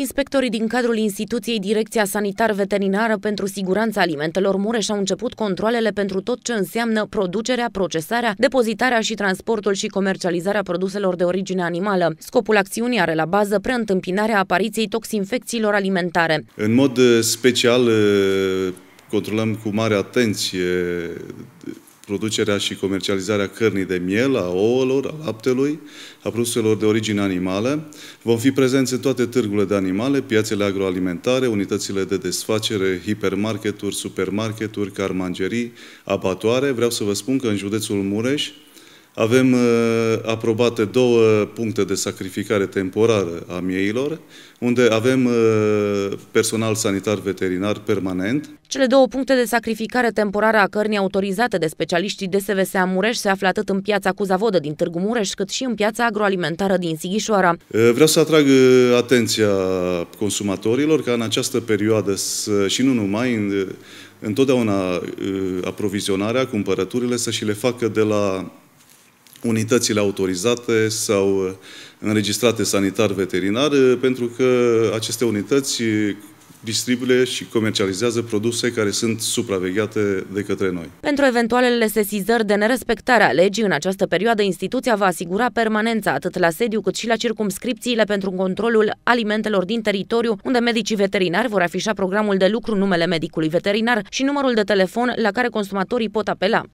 Inspectorii din cadrul instituției Direcția Sanitar-Veterinară pentru Siguranța Alimentelor Mureș au început controlele pentru tot ce înseamnă producerea, procesarea, depozitarea și transportul și comercializarea produselor de origine animală. Scopul acțiunii are la bază preîntâmpinarea apariției toxinfecțiilor alimentare. În mod eh, special, eh, controlăm cu mare atenție producerea și comercializarea cărnii de miel, a ouălor, a laptelui, a produselor de origine animală. Vom fi prezenți în toate târgurile de animale, piațele agroalimentare, unitățile de desfacere, hipermarketuri, supermarketuri, carmangerii, abatoare. Vreau să vă spun că în județul Mureș, avem uh, aprobate două puncte de sacrificare temporară a mieilor, unde avem uh, personal sanitar veterinar permanent. Cele două puncte de sacrificare temporară a cărnii autorizate de specialiștii DSVS Mureș se află atât în piața Cuzavodă din Târgu Mureș, cât și în piața agroalimentară din Sighișoara. Uh, vreau să atrag atenția consumatorilor ca în această perioadă și nu numai, în întotdeauna aprovizionarea, cumpărăturile să și le facă de la unitățile autorizate sau uh, înregistrate sanitar-veterinar, uh, pentru că aceste unități distribuie și comercializează produse care sunt supravegheate de către noi. Pentru eventualele sesizări de nerespectare a legii, în această perioadă instituția va asigura permanența atât la sediu cât și la circumscripțiile pentru controlul alimentelor din teritoriu, unde medicii veterinari vor afișa programul de lucru, numele medicului veterinar și numărul de telefon la care consumatorii pot apela.